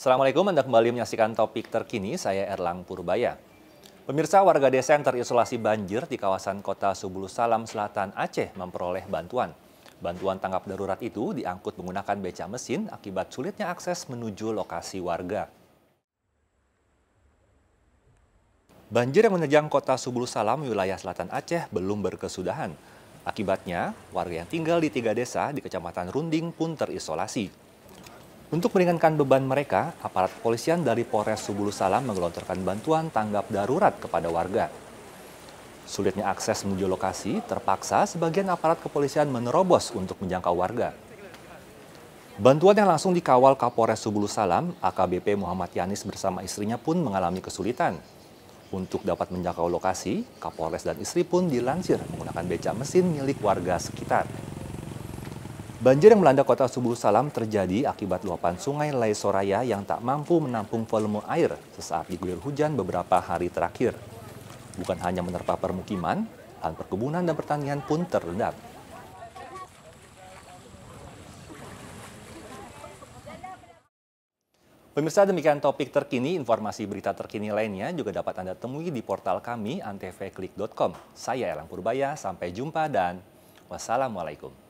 Assalamualaikum, Anda kembali menyaksikan topik terkini, saya Erlang Purbaya. Pemirsa warga desa yang terisolasi banjir di kawasan kota Subulu Salam, Selatan Aceh memperoleh bantuan. Bantuan tanggap darurat itu diangkut menggunakan beca mesin akibat sulitnya akses menuju lokasi warga. Banjir yang menerjang kota Subulu Salam, wilayah selatan Aceh belum berkesudahan. Akibatnya, warga yang tinggal di tiga desa di Kecamatan Runding pun terisolasi. Untuk meringankan beban mereka, aparat kepolisian dari Polres Subulu Salam menggelontorkan bantuan tanggap darurat kepada warga. Sulitnya akses menuju lokasi terpaksa sebagian aparat kepolisian menerobos untuk menjangkau warga. Bantuan yang langsung dikawal Kapolres Subulu Salam, AKBP Muhammad Yanis bersama istrinya pun mengalami kesulitan. Untuk dapat menjangkau lokasi, Kapolres dan istri pun dilansir menggunakan becak mesin milik warga sekitar. Banjir yang melanda kota Subuh Salam terjadi akibat luapan sungai Lai Soraya yang tak mampu menampung volume air sesaat diguyur hujan beberapa hari terakhir. Bukan hanya menerpa permukiman, lahan perkebunan dan pertanian pun terendam. Pemirsa demikian topik terkini, informasi berita terkini lainnya juga dapat Anda temui di portal kami antvklik.com. Saya Elang Purbaya, sampai jumpa dan wassalamualaikum.